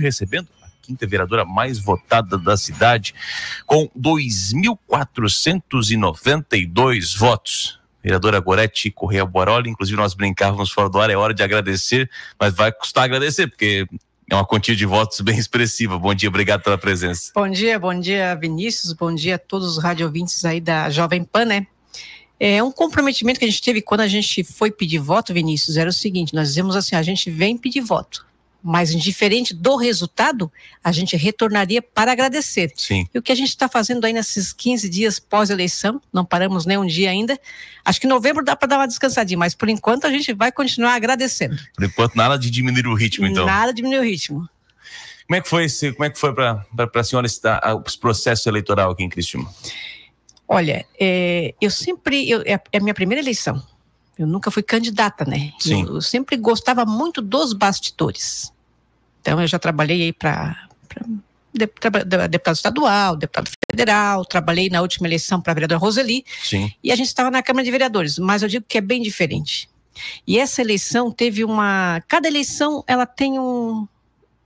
recebendo a quinta vereadora mais votada da cidade, com 2.492 votos. Vereadora Gorete Correia Boroli, inclusive nós brincávamos fora do ar, é hora de agradecer, mas vai custar agradecer, porque é uma quantia de votos bem expressiva. Bom dia, obrigado pela presença. Bom dia, bom dia, Vinícius, bom dia a todos os radiovintes aí da Jovem Pan, né? É um comprometimento que a gente teve quando a gente foi pedir voto, Vinícius, era o seguinte: nós dizemos assim, a gente vem pedir voto mas indiferente do resultado, a gente retornaria para agradecer. Sim. E o que a gente está fazendo aí nesses 15 dias pós-eleição, não paramos nem um dia ainda. Acho que em novembro dá para dar uma descansadinha, mas por enquanto a gente vai continuar agradecendo. Por enquanto, nada de diminuir o ritmo, então. Nada de diminuir o ritmo. Como é que foi, esse, como é que foi para a senhora esse processo eleitoral aqui em Cristina? Olha, é, eu sempre, eu, é, é a minha primeira eleição eu nunca fui candidata, né? Sim. Eu, eu sempre gostava muito dos bastidores. Então eu já trabalhei aí para deputado estadual, deputado federal, trabalhei na última eleição para vereador vereadora Roseli. Sim. E a gente estava na Câmara de Vereadores, mas eu digo que é bem diferente. E essa eleição teve uma. Cada eleição ela tem um.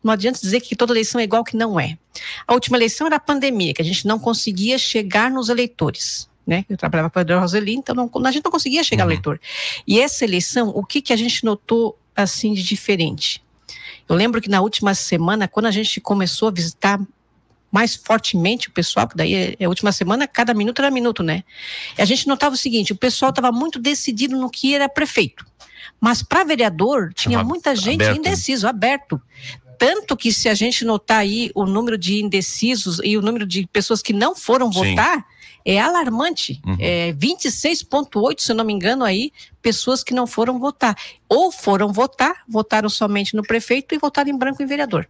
Não adianta dizer que toda eleição é igual que não é. A última eleição era a pandemia, que a gente não conseguia chegar nos eleitores né? Eu trabalhava com a Adriana Roseli, então não, a gente não conseguia chegar uhum. ao leitor. E essa eleição, o que, que a gente notou assim de diferente? Eu lembro que na última semana, quando a gente começou a visitar mais fortemente o pessoal, porque daí é, é a última semana, cada minuto era minuto, né? E a gente notava o seguinte: o pessoal estava muito decidido no que era prefeito. Mas para vereador, tinha muita gente aberto. Né? indeciso, aberto. Tanto que, se a gente notar aí o número de indecisos e o número de pessoas que não foram Sim. votar, é alarmante. Uhum. É 26,8, se não me engano, aí, pessoas que não foram votar. Ou foram votar, votaram somente no prefeito e votaram em branco em vereador.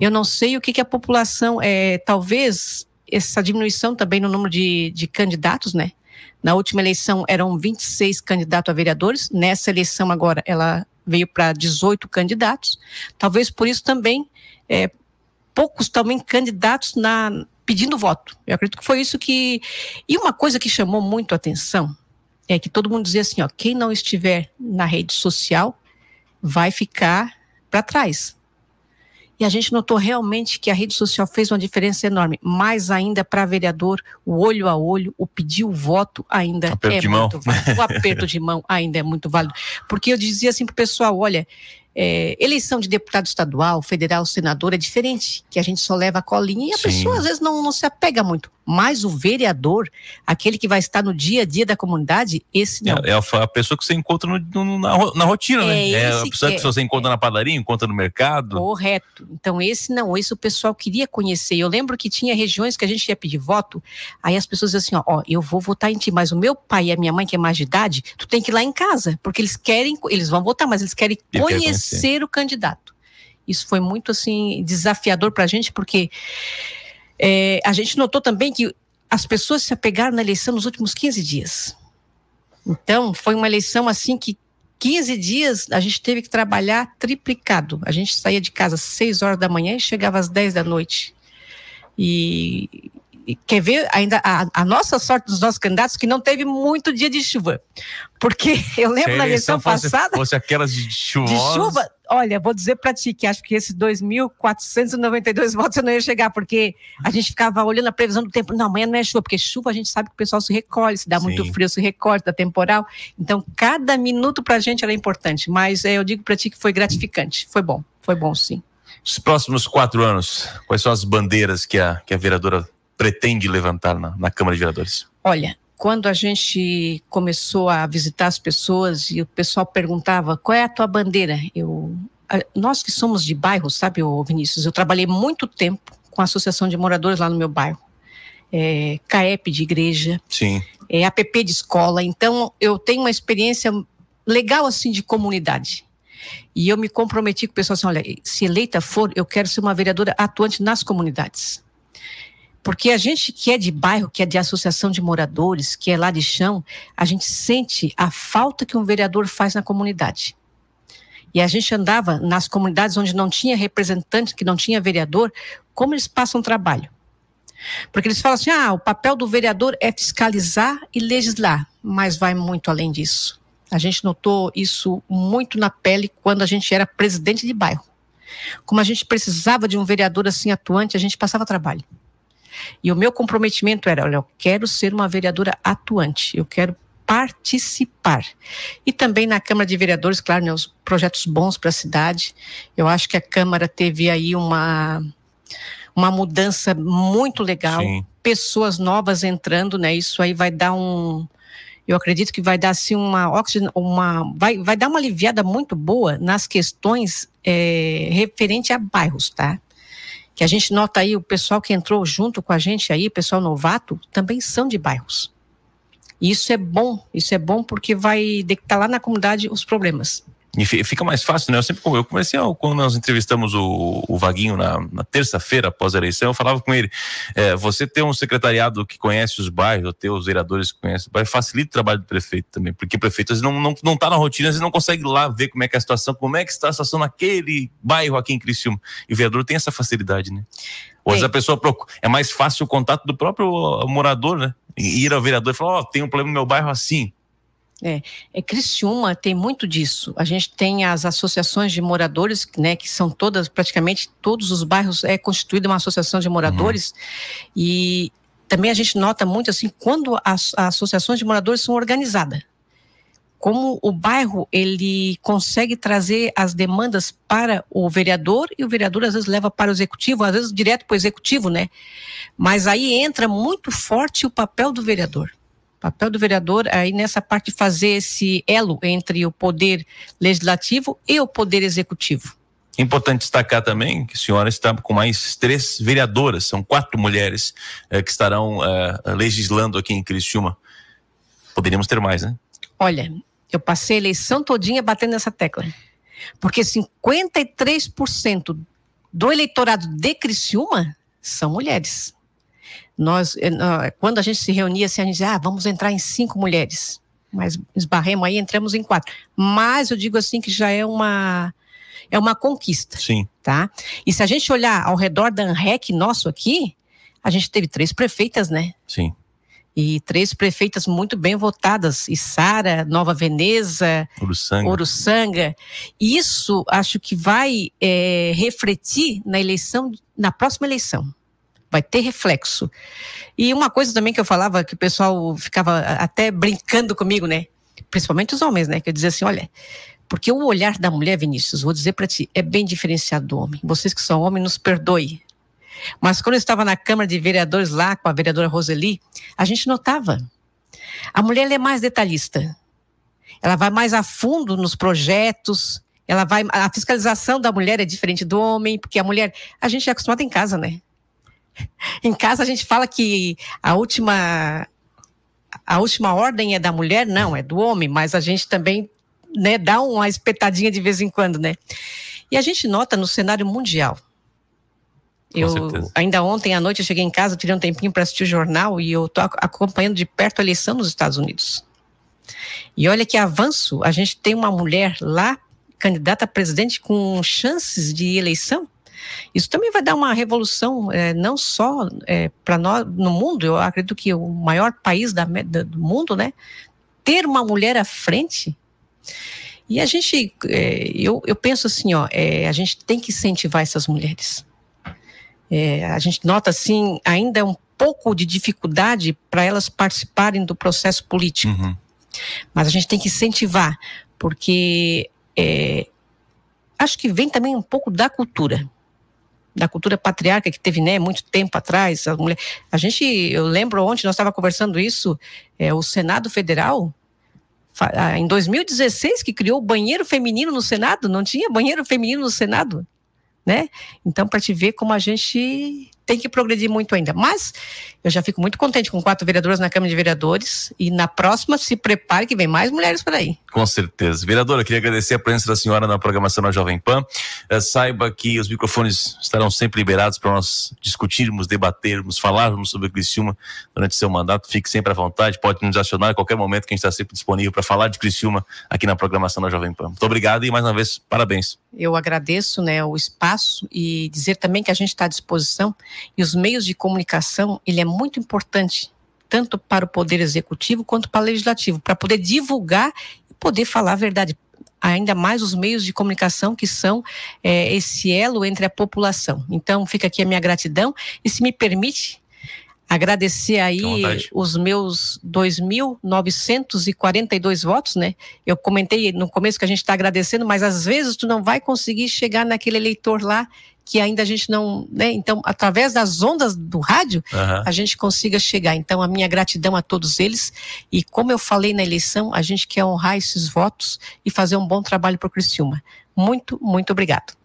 Eu não sei o que, que a população. É, talvez essa diminuição também no número de, de candidatos, né? Na última eleição eram 26 candidatos a vereadores, nessa eleição agora ela veio para 18 candidatos. Talvez por isso também é, poucos também candidatos na, pedindo voto. Eu acredito que foi isso que. E uma coisa que chamou muito a atenção é que todo mundo dizia assim: ó, quem não estiver na rede social vai ficar para trás. E a gente notou realmente que a rede social fez uma diferença enorme. Mais ainda para vereador, o olho a olho, o pedir o voto ainda aperto é muito válido. O aperto de mão ainda é muito válido. Porque eu dizia assim para o pessoal: olha, é, eleição de deputado estadual, federal, senador é diferente, que a gente só leva a colinha e a Sim. pessoa às vezes não, não se apega muito. Mas o vereador, aquele que vai estar no dia a dia da comunidade, esse não. É, é a, pessoa que você encontra no, no, na, na, rotina, é né? É a pessoa que, que você encontra é. na padaria, encontra no mercado. Correto. Então, esse não, esse o pessoal queria conhecer. Eu lembro que tinha regiões que a gente ia pedir voto, aí as pessoas diziam assim: ó, ó eu vou votar em ti, mas o meu pai e a minha mãe, que é mais de idade, tu tem que ir lá em casa, porque eles querem, eles vão votar, mas eles querem conhecer ser o candidato. Isso foi muito assim desafiador para a gente, porque é, a gente notou também que as pessoas se apegaram na eleição nos últimos 15 dias. Então, foi uma eleição assim que 15 dias a gente teve que trabalhar triplicado. A gente saía de casa às 6 horas da manhã e chegava às 10 da noite. E quer ver ainda a, a, nossa sorte dos nossos candidatos que não teve muito dia de chuva. Porque eu lembro da eleição então, fosse, passada. Fosse aquelas de, chuva de chuva. Olha, vou dizer para ti que acho que esses 2.492 votos eu não ia chegar, porque a gente ficava olhando a previsão do tempo. Não, amanhã não é chuva, porque chuva a gente sabe que o pessoal se recolhe, se dá Sim. muito frio, se recolhe, dá temporal. Então, cada minuto para a gente era importante. Mas é, eu digo para ti que foi gratificante. Foi bom, foi bom sim. Os próximos quatro anos, quais são as bandeiras que a, que a vereadora pretende levantar na, na Câmara de Vereadores? Olha, quando a gente começou a visitar as pessoas e o pessoal perguntava qual é a tua bandeira, eu nós que somos de bairro, sabe, Vinícius, eu trabalhei muito tempo com a associação de moradores lá no meu bairro, é, CAEP de igreja, Sim. É, APP de escola, então eu tenho uma experiência legal assim de comunidade. E eu me comprometi com o pessoal assim, olha, se eleita for, eu quero ser uma vereadora atuante nas comunidades. Porque a gente que é de bairro, que é de associação de moradores, que é lá de chão, a gente sente a falta que um vereador faz na comunidade. E a gente andava nas comunidades onde não tinha representante, que não tinha vereador, como eles passam trabalho. Porque eles falam assim: ah, o papel do vereador é fiscalizar e legislar, mas vai muito além disso. A gente notou isso muito na pele quando a gente era presidente de bairro. Como a gente precisava de um vereador assim atuante, a gente passava trabalho. E o meu comprometimento era: olha, eu quero ser uma vereadora atuante, eu quero participar. E também na Câmara de Vereadores, claro, né, projetos bons para a cidade. Eu acho que a Câmara teve aí uma, uma mudança muito legal, Sim. pessoas novas entrando, né? Isso aí vai dar um. Eu acredito que vai dar assim uma oxigênio, uma vai, vai dar uma aliviada muito boa nas questões é, referente a bairros, tá? que a gente nota aí o pessoal que entrou junto com a gente aí, pessoal novato, também são de bairros. E isso é bom, isso é bom porque vai detectar lá na comunidade os problemas fica mais fácil, né? Eu sempre eu comecei, quando nós entrevistamos o, o Vaguinho na, na terça-feira após a eleição, eu falava com ele: é, você ter um secretariado que conhece os bairros, ou ter os vereadores que conhecem os bairros, facilita o trabalho do prefeito também, porque o prefeito às vezes, não, não, não tá na rotina, às vezes não consegue lá ver como é que é a situação, como é que está a situação naquele bairro aqui em Criciúma. E o vereador tem essa facilidade, né? Hoje a pessoa procura, é mais fácil o contato do próprio morador, né? E ir ao vereador e falar, ó, oh, tem um problema no meu bairro assim, é, é, Criciúma tem muito disso. A gente tem as associações de moradores, né, que são todas, praticamente todos os bairros é constituída uma associação de moradores uhum. e também a gente nota muito assim quando as, as associações de moradores são organizadas. Como o bairro ele consegue trazer as demandas para o vereador e o vereador às vezes leva para o executivo, às vezes direto para o executivo, né? Mas aí entra muito forte o papel do vereador papel do vereador aí nessa parte de fazer esse elo entre o poder legislativo e o poder executivo. Importante destacar também que a senhora está com mais três vereadoras, são quatro mulheres eh, que estarão eh, legislando aqui em Criciúma. Poderíamos ter mais, né? Olha, eu passei a eleição todinha batendo nessa tecla. Porque 53% do eleitorado de Criciúma são mulheres. Nós, eh, quando a gente se reunia assim, a gente dizia, ah, vamos entrar em cinco mulheres. Mas esbarremos aí, entramos em quatro. Mas eu digo assim que já é uma é uma conquista. Sim. Tá? E se a gente olhar ao redor da ANREC nosso aqui, a gente teve três prefeitas, né? Sim. E três prefeitas muito bem votadas: Sara, Nova Veneza, Uruçanga. Isso acho que vai é, refletir na eleição, na próxima eleição vai ter reflexo. E uma coisa também que eu falava, que o pessoal ficava até brincando comigo, né? Principalmente os homens, né? Que eu dizia assim: olha, porque o olhar da mulher, Vinícius, vou dizer para ti, é bem diferenciado do homem. Vocês que são homens, nos perdoe. Mas quando eu estava na Câmara de Vereadores lá com a vereadora Roseli, a gente notava. A mulher é mais detalhista. Ela vai mais a fundo nos projetos. Ela vai. A fiscalização da mulher é diferente do homem, porque a mulher. A gente é acostumada em casa, né? em casa a gente fala que a última a última ordem é da mulher, não, é do homem, mas a gente também né, dá uma espetadinha de vez em quando, né? E a gente nota no cenário mundial. Com eu certeza. ainda ontem à noite eu cheguei em casa, tirei um tempinho para assistir o jornal e eu tô acompanhando de perto a eleição nos Estados Unidos. E olha que avanço, a gente tem uma mulher lá candidata a presidente com chances de eleição isso também vai dar uma revolução, é, não só é, para nós, no mundo, eu acredito que o maior país da, da, do mundo, né? Ter uma mulher à frente. E a gente, é, eu, eu penso assim, ó, é, a gente tem que incentivar essas mulheres. É, a gente nota, assim, ainda um pouco de dificuldade para elas participarem do processo político. Uhum. Mas a gente tem que incentivar, porque é, acho que vem também um pouco da cultura da cultura patriarca que teve, né, muito tempo atrás. A, mulher, a gente, eu lembro ontem, nós estávamos conversando isso, é, o Senado Federal, em 2016, que criou o banheiro feminino no Senado, não tinha banheiro feminino no Senado, né? Então, para te ver como a gente tem que progredir muito ainda. Mas eu já fico muito contente com quatro vereadoras na Câmara de Vereadores e na próxima se prepare que vem mais mulheres por aí. Com certeza. Vereadora, queria agradecer a presença da senhora na programação da Jovem Pan. É, saiba que os microfones estarão sempre liberados para nós discutirmos, debatermos, falarmos sobre o Criciúma durante seu mandato. Fique sempre à vontade, pode nos acionar a qualquer momento que a gente está sempre disponível para falar de Criciúma aqui na programação da Jovem Pan. Muito obrigado e mais uma vez, parabéns. Eu agradeço né, o espaço e dizer também que a gente está à disposição e os meios de comunicação, ele é muito importante tanto para o poder executivo quanto para o legislativo, para poder divulgar e poder falar a verdade. Ainda mais os meios de comunicação que são é, esse elo entre a população. Então, fica aqui a minha gratidão e, se me permite, Agradecer aí os meus 2.942 votos, né? Eu comentei no começo que a gente está agradecendo, mas às vezes tu não vai conseguir chegar naquele eleitor lá que ainda a gente não, né? Então, através das ondas do rádio, uhum. a gente consiga chegar. Então, a minha gratidão a todos eles. E como eu falei na eleição, a gente quer honrar esses votos e fazer um bom trabalho para o Criciúma. Muito, muito obrigado.